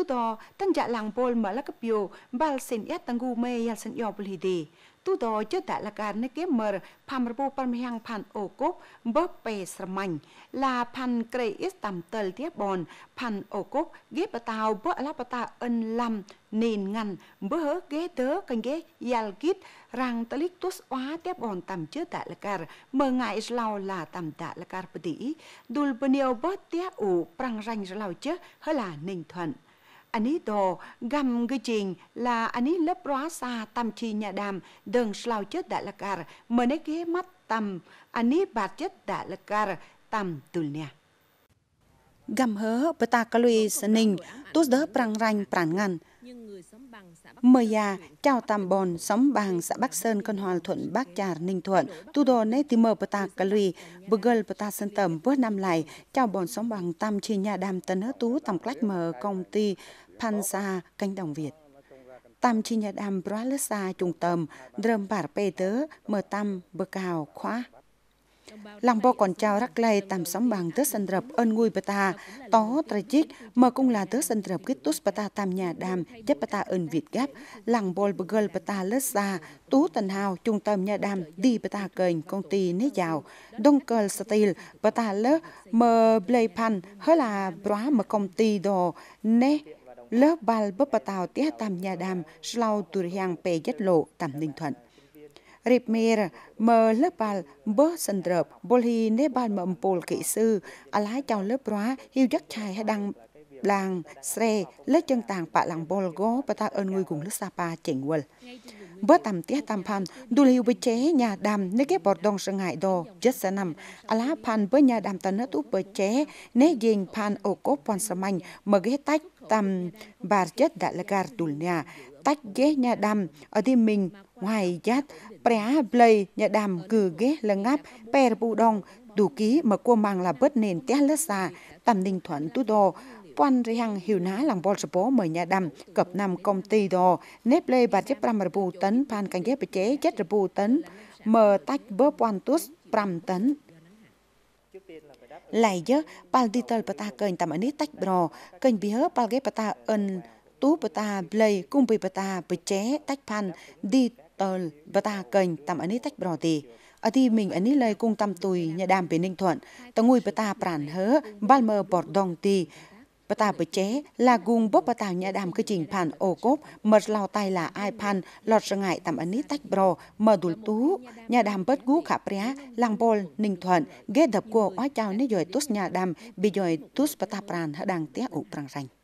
Tudor tanja langpol malakapyo bal sen ya tangu me yal sen yo bulhide Tudor jeda lakar ne ke mer phamrpo parmhyang phan okop bo pe sramañ la phan krei is tam tel tie bon phan okop ge bataw bo la bata en lam nên ngăn bơ ghế tớ cành ghế yal kít rang talik tus oa tiếp bọn tầm chớ tạ là car mơ ngại lao là tầm tạ là car bờ tỷ dul bơ niêu bớt tía ủ prang ranh lao chớ hơ là ninh thuận anh ấy đồ găm gư trình là anh ấy lớp rõ xa tâm chi nhà đàm đơn slau chết đã lạc gà mờ nế ghế mắt tầm anh ấy bạt chết đã lạc gà tầm tùl nè gầm hớ bà ta calui ninh tốt đỡ prang ranh prản ngăn mời già chào tam bòn xóm bàng xã bắc sơn cân hòa thuận bắc trà ninh thuận tu đồ nét tìm mờ bata calui bà ta sân tầm bước năm lại chào bòn xóm bằng tam chi nhà đàm tấn hớ tú tầm cách mờ công ty sa canh đồng việt tam chi nhà đàm xa trung tầm drâm bả pê tớ mờ tam bờ cào khóa Làng bò còn chào rắc lây tạm sống bằng tớ sân rập ơn ngui bà ta, tó tra chích, mơ cung là tớ sân rập kết tút bà ta tạm nhà đàm, chấp bà ta ơn Việt gáp, làng bò bà gơ bà ta lết xa, tú tần hào trung tâm nhà đàm đi bà ta kênh công ty nế giàu, đông cơ steel bà ta lết mơ blây pan, hơi là bóa mơ công ty đồ nế lớp bal bà bà ta tía tạm nhà đàm, sau tù hàng bè dết lộ tạm ninh thuận. រៀបមេរមើលបាល់បោះសិនត្រប់បុលហ៊ីនេបាល់មអំពូលគិសឺអឡាយចៅលើប្រាហ៊ីវយ៉ាក់ឆៃហដាំងឡាង ស្រេលើចឹងតាងប៉ឡាំងបុលហ្គោបតាអិនងុយគងលឹសាប៉ាចេងវល bơ tầm tía tầm phan đu liu bê chế nhà đàm nơi cái bọt đông sân ngại đồ chất sân nằm à lá pan bơ nhà đàm tần nước úp bơ chế nế dình phan ô cố pon sâm mạnh mờ ghế tách tầm bà chết đã là gar đùl nhà tách ghế nhà đàm ở đi mình ngoài giác prá play nhà đàm cử ghế là ngáp per bù đông đủ ký mà cô mang là bớt nền té lết xa, tầm ninh thuận tu đô, quan ri hăng hiểu ná làng bò bố mời nhà đầm cập năm công ty đồ nếp lê bà chép ram bù tấn pan càng ghép chế chết bù tấn mờ tách bớ quan tuốt pram tấn lại chứ pal đi tơ bà ta cần tầm anh nít tách bò cần bị hớ pal ghép bà ta ân tú bà ta lây cung bị bà ta bị chế tách pan đi tơ bà ta cần tầm anh nít tách bò thì ở thì mình ở ní lời cung tâm tùy nhà đàm về Ninh Thuận, ta ngồi bà ta bản hớ, bà mơ bọt đồng tì, bà ta bởi chế là gung bốc bà ta nhà đàm cơ trình phản ô cốp, mật lao tay là ai phan, lọt sợ ngại tạm ấn ní tách bro, mờ đùl tú, nhà đàm bớt gú khả prá, làng bol, Ninh Thuận, ghê đập cô oá chào ní dồi tус nhà đàm, bị dồi tус bà ta bản hả đàng tía ụ prang rành.